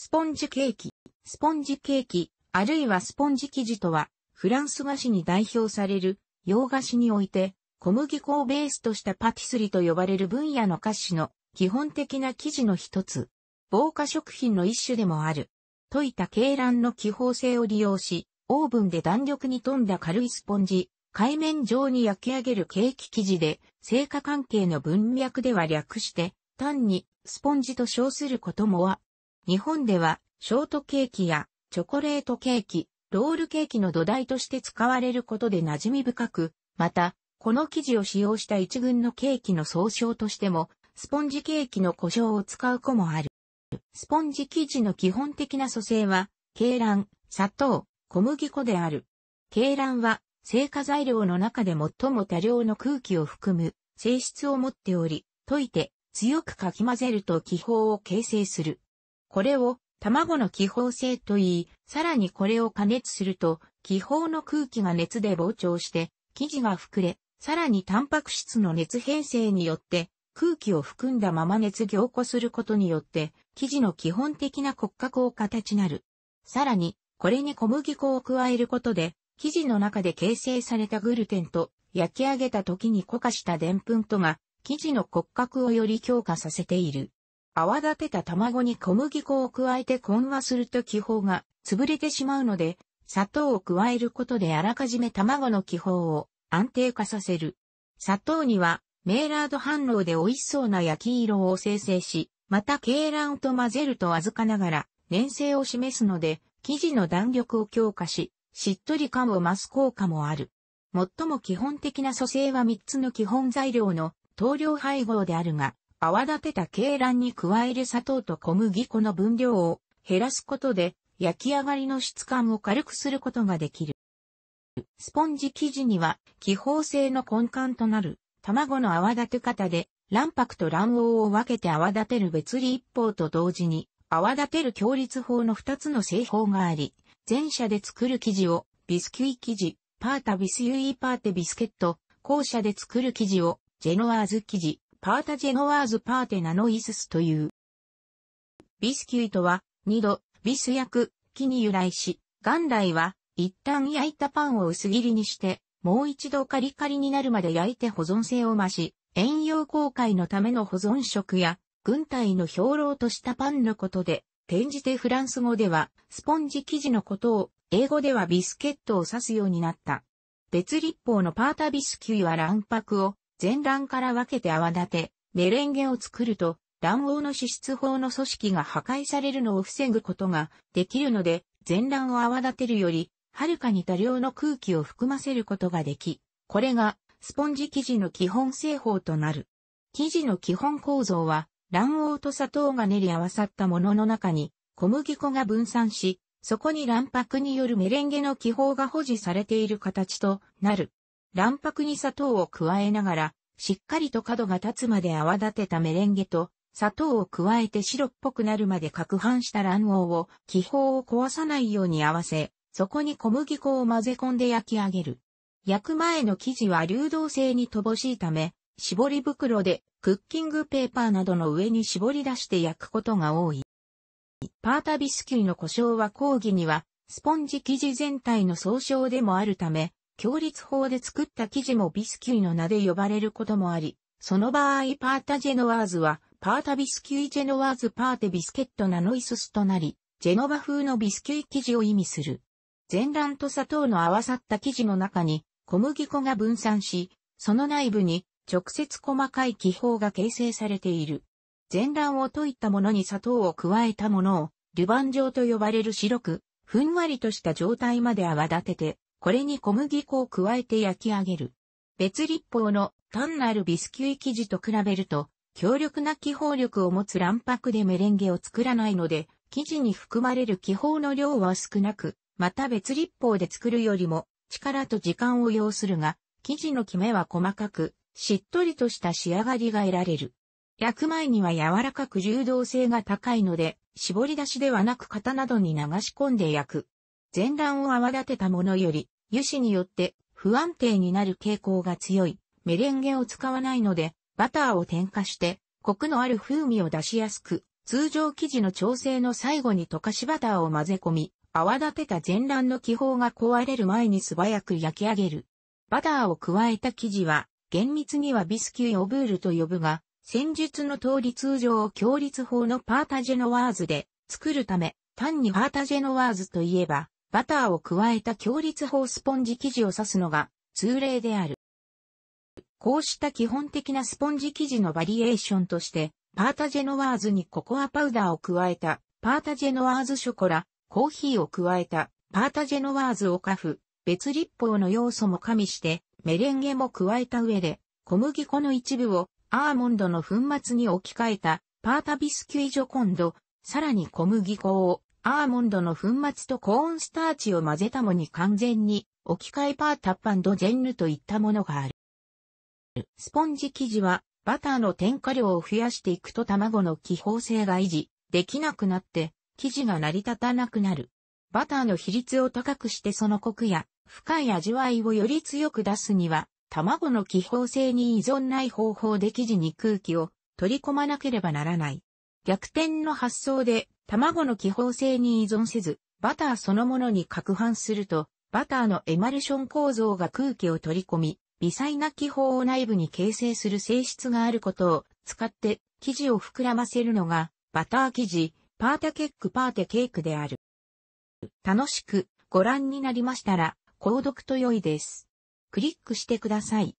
スポンジケーキ、スポンジケーキ、あるいはスポンジ生地とは、フランス菓子に代表される洋菓子において、小麦粉をベースとしたパティスリと呼ばれる分野の菓子の基本的な生地の一つ、防火食品の一種でもある。溶いた鶏卵の気泡性を利用し、オーブンで弾力に富んだ軽いスポンジ、海面上に焼き上げるケーキ生地で、成果関係の文脈では略して、単にスポンジと称することもは日本では、ショートケーキやチョコレートケーキ、ロールケーキの土台として使われることで馴染み深く、また、この生地を使用した一群のケーキの総称としても、スポンジケーキの故障を使う子もある。スポンジ生地の基本的な組成は、鶏卵、砂糖、小麦粉である。鶏卵は、成果材料の中で最も多量の空気を含む性質を持っており、溶いて強くかき混ぜると気泡を形成する。これを卵の気泡性と言い、さらにこれを加熱すると、気泡の空気が熱で膨張して、生地が膨れ、さらにタンパク質の熱変性によって、空気を含んだまま熱凝固することによって、生地の基本的な骨格を形なる。さらに、これに小麦粉を加えることで、生地の中で形成されたグルテンと、焼き上げた時に固化したプンとが、生地の骨格をより強化させている。泡立てた卵に小麦粉を加えて混和すると気泡が潰れてしまうので、砂糖を加えることであらかじめ卵の気泡を安定化させる。砂糖にはメーラード反応で美味しそうな焼き色を生成し、また鶏卵と混ぜると預かながら粘性を示すので、生地の弾力を強化し、しっとり感を増す効果もある。最も基本的な組成は3つの基本材料の等量配合であるが、泡立てた鶏卵に加える砂糖と小麦粉の分量を減らすことで焼き上がりの質感を軽くすることができる。スポンジ生地には気泡性の根幹となる卵の泡立て方で卵白と卵黄を分けて泡立てる別一方と同時に泡立てる強立法の2つの製法があり、前者で作る生地をビスキュイ生地、パータビスユイパーテビスケット、後者で作る生地をジェノワーズ生地、パータジェノワーズパーテナノイススという。ビスキュイとは、二度、ビス薬、木に由来し、元来は、一旦焼いたパンを薄切りにして、もう一度カリカリになるまで焼いて保存性を増し、遠洋航海のための保存食や、軍隊の兵糧としたパンのことで、転じてフランス語では、スポンジ生地のことを、英語ではビスケットを指すようになった。別立法のパータビスキュイは卵白を、全卵から分けて泡立て、メレンゲを作ると、卵黄の脂質法の組織が破壊されるのを防ぐことができるので、全卵を泡立てるより、はるかに多量の空気を含ませることができ、これがスポンジ生地の基本製法となる。生地の基本構造は、卵黄と砂糖が練り合わさったものの中に、小麦粉が分散し、そこに卵白によるメレンゲの気泡が保持されている形となる。卵白に砂糖を加えながら、しっかりと角が立つまで泡立てたメレンゲと、砂糖を加えて白っぽくなるまで攪拌した卵黄を気泡を壊さないように合わせ、そこに小麦粉を混ぜ込んで焼き上げる。焼く前の生地は流動性に乏しいため、絞り袋でクッキングペーパーなどの上に絞り出して焼くことが多い。パータビスキューの故障は講義には、スポンジ生地全体の総称でもあるため、強立法で作った生地もビスキュイの名で呼ばれることもあり、その場合パータジェノワーズは、パータビスキュイジェノワーズパーテビスケットナノイススとなり、ジェノバ風のビスキュイ生地を意味する。全卵と砂糖の合わさった生地の中に小麦粉が分散し、その内部に直接細かい気泡が形成されている。全卵を溶いたものに砂糖を加えたものを、ルバン状と呼ばれる白く、ふんわりとした状態まで泡立てて、これに小麦粉を加えて焼き上げる。別立法の単なるビスキュイ生地と比べると、強力な気泡力を持つ卵白でメレンゲを作らないので、生地に含まれる気泡の量は少なく、また別立法で作るよりも力と時間を要するが、生地のキメは細かく、しっとりとした仕上がりが得られる。焼く前には柔らかく柔道性が高いので、絞り出しではなく型などに流し込んで焼く。全卵を泡立てたものより、油脂によって不安定になる傾向が強い。メレンゲを使わないので、バターを添加して、コクのある風味を出しやすく、通常生地の調整の最後に溶かしバターを混ぜ込み、泡立てた全卵の気泡が壊れる前に素早く焼き上げる。バターを加えた生地は、厳密にはビスキュイオブールと呼ぶが、戦術の通り通常を強律法のパータジェノワーズで作るため、単にパータジェノワーズといえば、バターを加えた強立法スポンジ生地を指すのが通例である。こうした基本的なスポンジ生地のバリエーションとして、パータジェノワーズにココアパウダーを加えた、パータジェノワーズショコラ、コーヒーを加えた、パータジェノワーズをカフ、別立法の要素も加味して、メレンゲも加えた上で、小麦粉の一部をアーモンドの粉末に置き換えた、パータビスキュイジョコンド、さらに小麦粉をアーモンドの粉末とコーンスターチを混ぜたもに完全に置き換えパータッパンドジェンヌといったものがある。スポンジ生地はバターの添加量を増やしていくと卵の気泡性が維持できなくなって生地が成り立たなくなる。バターの比率を高くしてそのコクや深い味わいをより強く出すには卵の気泡性に依存ない方法で生地に空気を取り込まなければならない。逆転の発想で卵の気泡性に依存せず、バターそのものに攪拌すると、バターのエマルション構造が空気を取り込み、微細な気泡を内部に形成する性質があることを使って生地を膨らませるのが、バター生地、パーテケックパーテケークである。楽しくご覧になりましたら、購読と良いです。クリックしてください。